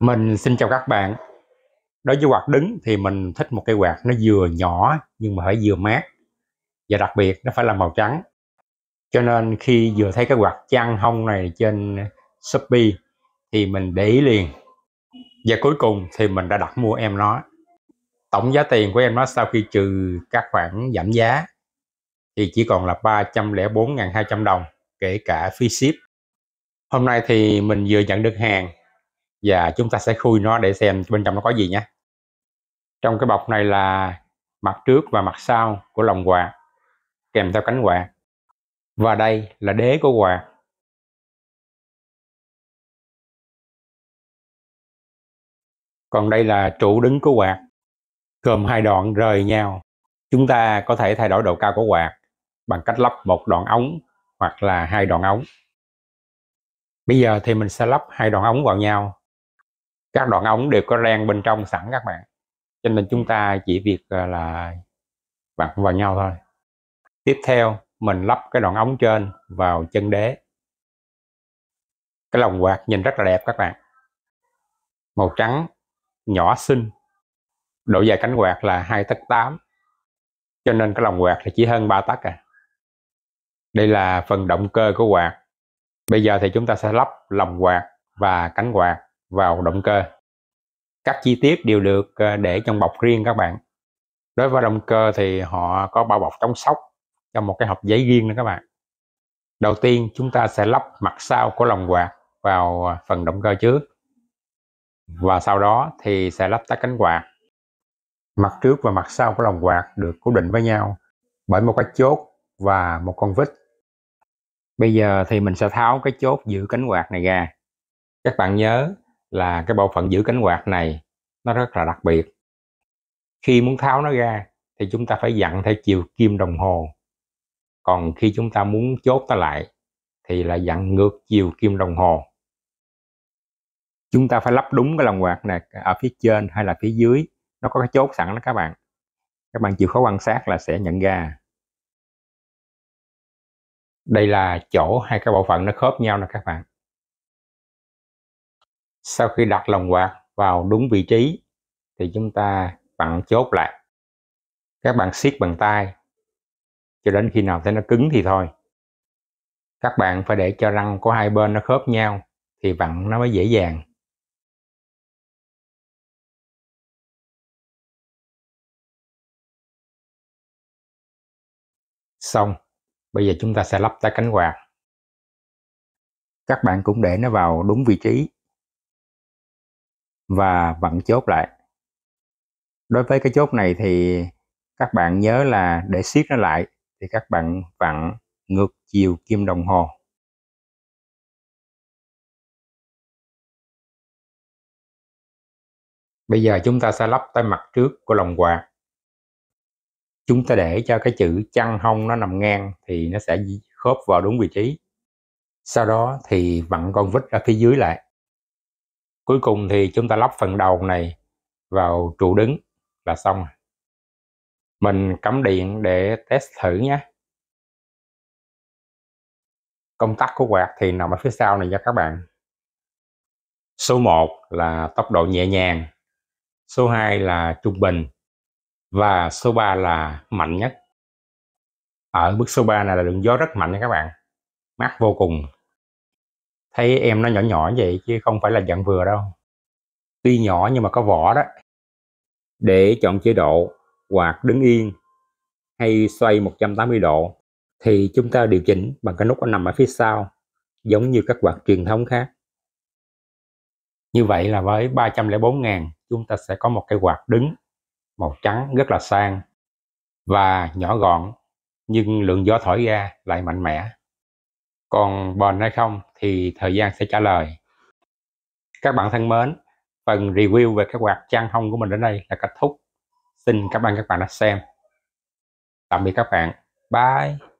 Mình xin chào các bạn Đối với quạt đứng thì mình thích một cây quạt nó vừa nhỏ nhưng mà phải vừa mát Và đặc biệt nó phải là màu trắng Cho nên khi vừa thấy cái quạt chăn hông này trên Shopee thì mình để ý liền Và cuối cùng thì mình đã đặt mua em nó Tổng giá tiền của em nó sau khi trừ các khoản giảm giá thì chỉ còn là 304.200 đồng kể cả phí ship Hôm nay thì mình vừa nhận được hàng và dạ, chúng ta sẽ khui nó để xem bên trong nó có gì nhé trong cái bọc này là mặt trước và mặt sau của lòng quạt kèm theo cánh quạt và đây là đế của quạt còn đây là trụ đứng của quạt gồm hai đoạn rời nhau chúng ta có thể thay đổi độ cao của quạt bằng cách lắp một đoạn ống hoặc là hai đoạn ống bây giờ thì mình sẽ lắp hai đoạn ống vào nhau các đoạn ống đều có ren bên trong sẵn các bạn cho nên chúng ừ. ta chỉ việc à, là vặn vào nhau thôi tiếp theo mình lắp cái đoạn ống trên vào chân đế cái lồng quạt nhìn rất là đẹp các bạn màu trắng nhỏ xinh độ dài cánh quạt là 2 tấc 8 cho nên cái lồng quạt là chỉ hơn 3 tấc à đây là phần động cơ của quạt bây giờ thì chúng ta sẽ lắp lồng quạt và cánh quạt vào động cơ các chi tiết đều được ờ, để trong bọc riêng các bạn đối với động cơ thì họ có bao bọc chống sốc trong một cái hộp giấy riêng nữa các bạn đầu tiên chúng ta sẽ lắp mặt sau của lồng quạt vào ờ, phần động cơ trước và sau đó thì sẽ lắp các cánh quạt mặt trước và mặt sau của lồng quạt được cố định với nhau bởi một cái chốt và một con vít bây giờ thì mình sẽ tháo cái chốt giữ cánh quạt này ra các bạn nhớ là cái bộ phận giữ cánh quạt này nó rất là đặc biệt khi muốn tháo nó ra thì chúng ta phải dặn theo chiều kim đồng hồ còn khi chúng ta muốn chốt nó lại thì là dặn ngược chiều kim đồng hồ chúng ta phải lắp đúng cái lòng quạt này ở phía trên hay là phía dưới nó có cái chốt sẵn đó các bạn các bạn chịu khó quan sát là sẽ nhận ra đây là chỗ hai cái bộ phận nó khớp nhau nè các bạn sau khi đặt lồng quạt vào đúng vị trí thì chúng ta vặn chốt lại các bạn siết bằng tay cho đến khi nào thấy nó cứng thì thôi các bạn phải để cho răng của hai bên nó khớp nhau thì vặn nó mới dễ dàng xong bây giờ chúng ta sẽ lắp tay cánh quạt các bạn cũng để nó vào đúng vị trí và vẫn chốt lại đối với cái chốt này thì các bạn nhớ là để siết nó lại thì các bạn vặn ngược chiều kim đồng hồ Bây giờ chúng ta sẽ lắp tay mặt trước của lòng quạt. Chúng ta để cho cái chữ chăn hông nó nằm ngang thì nó sẽ khớp vào đúng vị trí. Sau đó thì vặn con vít ra phía dưới lại cuối cùng thì chúng ta lắp phần đầu này vào trụ đứng là xong mình cắm điện để test thử nhé công tắc của quạt thì nằm ở phía sau này nha các bạn số 1 là tốc độ nhẹ nhàng số 2 là trung bình và số 3 là mạnh nhất ở bước số 3 này là đường gió rất mạnh nha các bạn mát vô cùng thấy em nó nhỏ nhỏ vậy chứ không phải là dạng vừa đâu tuy nhỏ nhưng mà có vỏ đó để chọn chế độ hoặc đứng yên hay xoay 180 độ thì chúng ta điều chỉnh bằng cái nút nằm ở phía sau giống như các quạt truyền thống khác như vậy là với 304 ngàn chúng ta sẽ có một cái quạt đứng màu trắng rất là sang và nhỏ gọn nhưng lượng gió thổi ra lại mạnh mẽ. Còn bền hay không thì thời gian sẽ trả lời các bạn thân mến phần review về các quạt chăn thông của mình đến đây là kết thúc xin cảm ơn các bạn đã xem tạm biệt các bạn bye